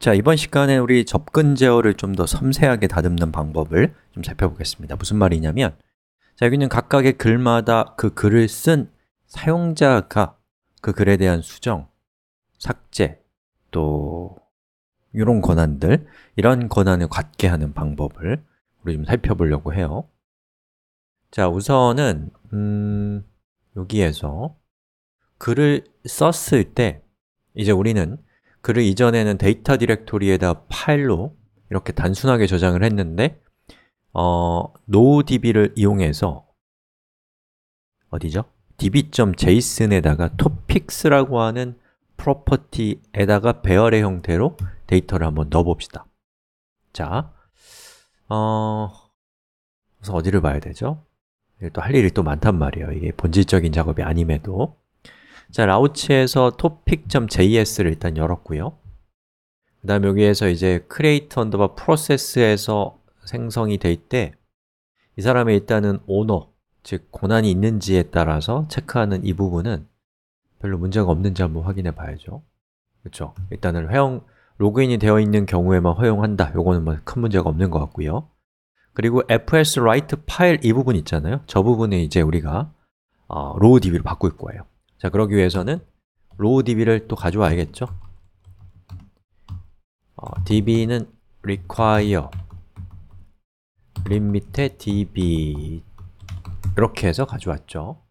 자, 이번 시간에 우리 접근 제어를 좀 더 섬세하게 다듬는 방법을 좀 살펴보겠습니다. 무슨 말이냐면 자, 여기는 각각의 글마다 그 글을 쓴 사용자가 그 글에 대한 수정, 삭제, 또 이런 권한들, 이런 권한을 갖게 하는 방법을 우리 좀 살펴보려고 해요. 자, 우선은 음, 여기에서 글을 썼을 때 이제 우리는 글을 이전에는 데이터 디렉토리에다 파일로 이렇게 단순하게 저장을 했는데 어, NoDB를 이용해서 어디죠? db.json에다가 topics라고 하는 프로퍼티에다가 배열의 형태로 데이터를 한번 넣어봅시다 자, 어... 우선 어디를 봐야 되죠? 또할 일이 또 많단 말이에요 이게 본질적인 작업이 아님에도 자, 라우치에서 topic.js를 일단 열었고요. 그다음 여기에서 이제 create underbar process에서 생성이 될 때 이 사람의 일단은 오너, 즉고난이 있는지에 따라서 체크하는 이 부분은 별로 문제가 없는지 한번 확인해 봐야죠. 그쵸 일단은 회원 로그인이 되어 있는 경우에만 허용한다. 요거는 뭐 큰 문제가 없는 것 같고요. 그리고 fs write 파일 이 부분 있잖아요. 저 부분에 이제 우리가 어, 로우 DB로 바꿀 거예요. 자, 그러기 위해서는 r 로 w db를 또 가져와야겠죠? 어, db는 require 림 밑에 db 이렇게 해서 가져왔죠.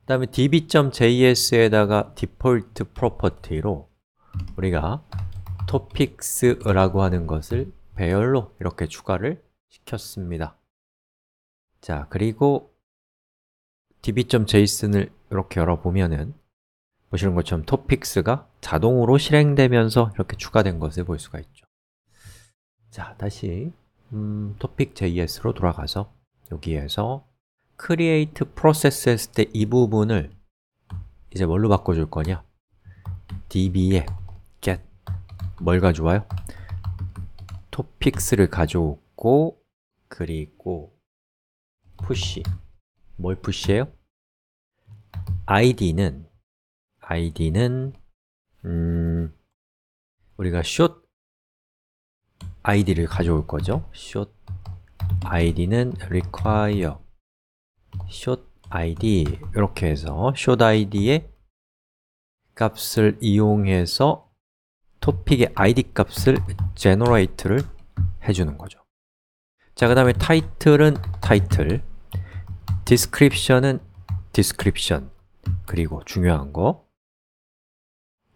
그 다음에 db.js에다가 default property로 우리가 topics라고 하는 것을 배열로 이렇게 추가를 시켰습니다. 자, 그리고 db.js를 이렇게 열어보면은 보시는 것처럼 t o 토픽스가 자동으로 실행되면서 이렇게 추가된 것을 볼 수가 있죠 자, 다시 음, topic.js로 돌아가서 여기에서 create process 했을 때 이 부분을 이제 뭘로 바꿔줄 거냐 db에 get 뭘 가져와요? topics를 가져오고 그리고 push 뭘 push해요? id는 id는 음, 우리가 short id를 가져올 거죠. short id는 require short id 이렇게 해서 short id의 값을 이용해서 토픽의 id 값을 generate를 해주는 거죠. 자, 그 다음에 title은 title, description은 description 그리고 중요한 거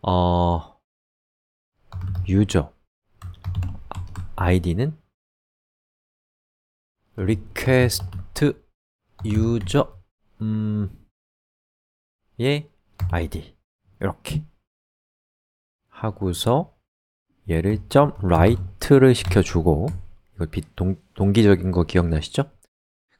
어, 유저 아이디는 request u 유저 음의 아이디 이렇게 하고서 얘를 점 .write를 시켜주고 이거 동, 동기적인 거 기억나시죠?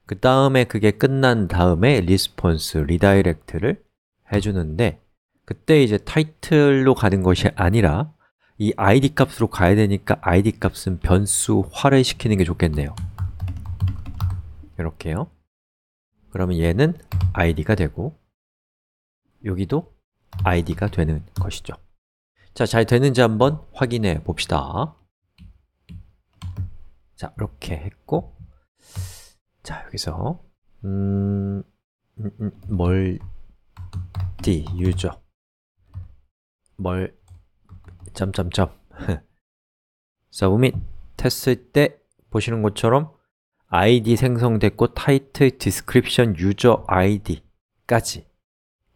그 다음에 그게 끝난 다음에 response, r e d i r e c t 를 해주는데 그때 이제 t i t l e 로 가는 것이 아니라 이 id 값으로 가야 되니까 id 값은 변수화를 시키는 게 좋겠네요 이렇게요 그러면 얘는 id가 되고 여기도 id가 되는 것이죠 자, 잘 되는지 한번 확인해 봅시다 자, 이렇게 했고 자, 여기서 음, 음, 멀티 음, 유저 멀 점점점 서브 및 했을 때 보시는 것처럼 id 생성됐고 타이틀 디스크립션 유저 id까지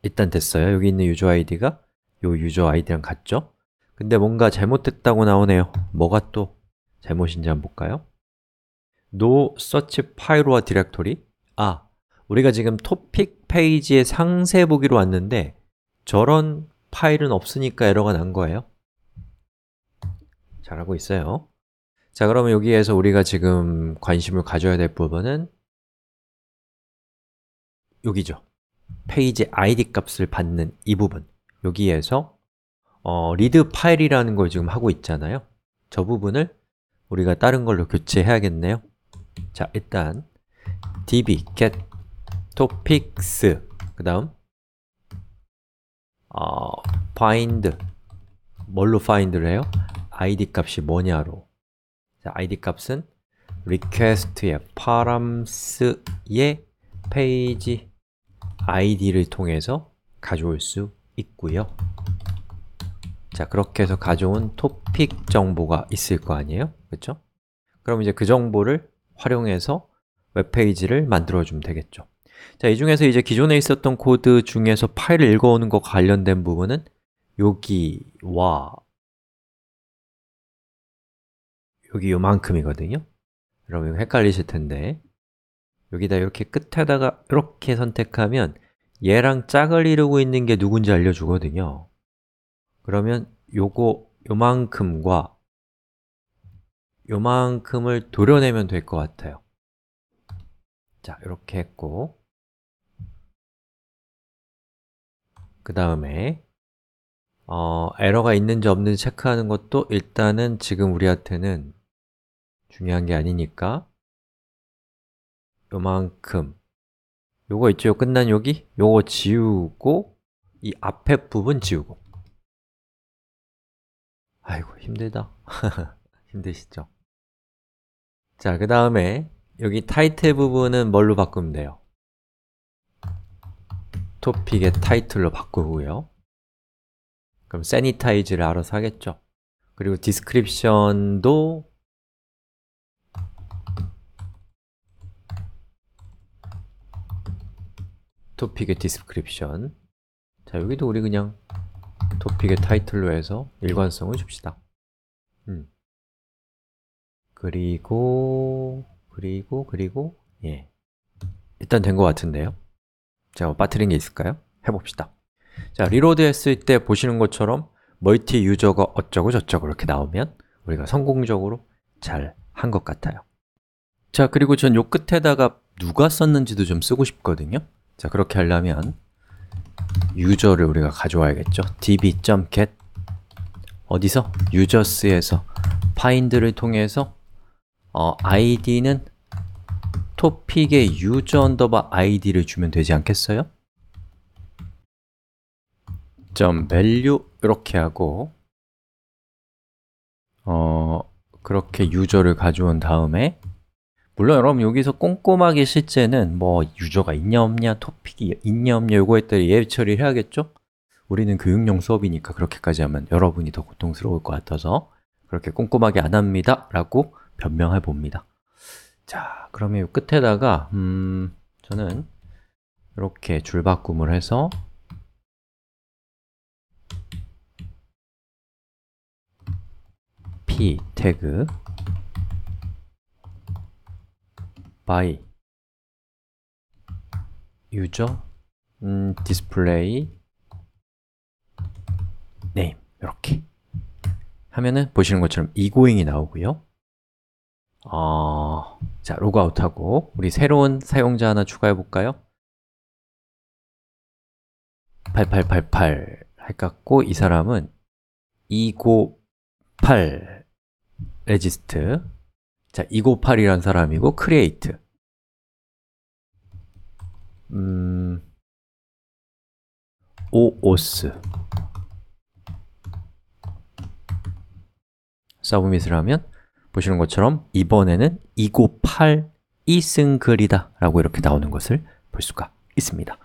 일단 됐어요. 여기 있는 유저 id가 요 유저 id랑 같죠? 근데 뭔가 잘못됐다고 나오네요. 뭐가 또 잘못인지 한번 볼까요? no such f i l 와 디렉토리 아, 우리가 지금 topic 페이지의 상세 보기로 왔는데 저런 파일은 없으니까 에러가 난 거예요 잘하고 있어요 자, 그러면 여기에서 우리가 지금 관심을 가져야 될 부분은 여기죠 페이지 id 값을 받는 이 부분 여기에서 어, 리드 파일이라는 걸 지금 하고 있잖아요 저 부분을 우리가 다른 걸로 교체해야겠네요 자, 일단 db get topics 그 다음 어, find 뭘로 find를 해요? id 값이 뭐냐로 자, id 값은 request의 params의 페이지 id를 통해서 가져올 수 있고요 자, 그렇게 해서 가져온 topic 정보가 있을 거 아니에요? 그렇죠? 그럼 이제 그 정보를 활용해서 웹페이지를 만들어주면 되겠죠 자, 이 중에서 이제 기존에 있었던 코드 중에서 파일을 읽어오는 것 관련된 부분은 여기와 여기 요만큼이거든요 여러분 이거 헷갈리실 텐데 여기다 이렇게 끝에다가 이렇게 선택하면 얘랑 짝을 이루고 있는 게 누군지 알려주거든요 그러면 요거 요만큼과 요만큼을 도려내면 될 것 같아요 자, 이렇게 했고 그 다음에 어, 에러가 있는지 없는지 체크하는 것도 일단은 지금 우리한테는 중요한 게 아니니까 요만큼 요거 있죠? 끝난 여기? 요거 지우고 이 앞에 부분 지우고 아이고 힘들다 힘드시죠? 자, 그 다음에 여기 타이틀 부분은 뭘로 바꾸면 돼요? 토픽의 타이틀로 바꾸고요 그럼 sanitize를 알아서 하겠죠 그리고 description도 토픽의 description 자, 여기도 우리 그냥 토픽의 타이틀로 해서 일관성을 줍시다 음. 그리고 그리고 그리고 예 일단 된 것 같은데요 제가 뭐 빠뜨린 게 있을까요? 해봅시다 자 리로드 했을 때 보시는 것처럼 멀티 유저가 어쩌고 저쩌고 이렇게 나오면 우리가 성공적으로 잘 한 것 같아요 자 그리고 전 요 끝에다가 누가 썼는지도 좀 쓰고 싶거든요 자 그렇게 하려면 유저를 우리가 가져와야겠죠 db.get 어디서? users 에서 find를 통해서 어, id는 토픽에 user underbar id를 주면 되지 않겠어요? 점 value 이렇게 하고 어, 그렇게 유저를 가져온 다음에 물론 여러분 여기서 꼼꼼하게 실제는 뭐 유저가 있냐 없냐, 토픽이 있냐 없냐 요거에 따라 예외 처리를 해야겠죠? 우리는 교육용 수업이니까 그렇게까지 하면 여러분이 더 고통스러울 것 같아서 그렇게 꼼꼼하게 안 합니다 라고 변명해 봅니다. 자, 그러면 끝에다가 음, 저는 이렇게 줄바꿈을 해서 p 태그 by user 음, display name 이렇게 하면은 보시는 것처럼 이고잉이 나오고요. 어, 자, 로그아웃하고 우리 새로운 사용자 하나 추가해 볼까요? 8888할갖고이 사람은 298 레지스트 자, 298이란 사람이고 create 음, 오오스 서브밋을 하면 보시는 것처럼 이번에는 2 곱할 2승글이다 라고 이렇게 나오는 것을 볼 수가 있습니다.